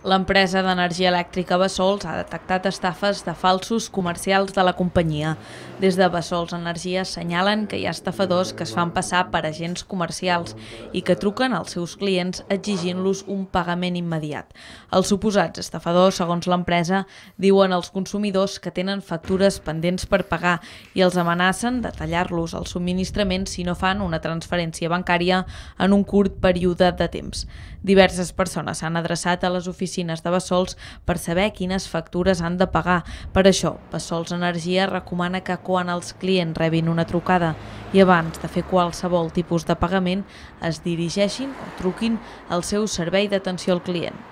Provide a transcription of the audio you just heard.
L'empresa d'energia elèctrica Bassols ha detectat estafes de falsos comercials de la companyia. Des de Bassols Energia assenyalen que hi ha estafadors que es fan passar per agents comercials i que truquen als seus clients exigint-los un pagament immediat. Els suposats estafadors, segons l'empresa, diuen als consumidors que tenen factures pendents per pagar i els amenacen de tallar-los el subministrament si no fan una transferència bancària en un curt període de temps. Diverses persones s'han adreçat a les oficines oficines de Bassols per saber quines factures han de pagar. Per això, Bassols Energia recomana que quan els clients rebin una trucada i abans de fer qualsevol tipus de pagament es dirigeixin o truquin al seu servei d'atenció al client.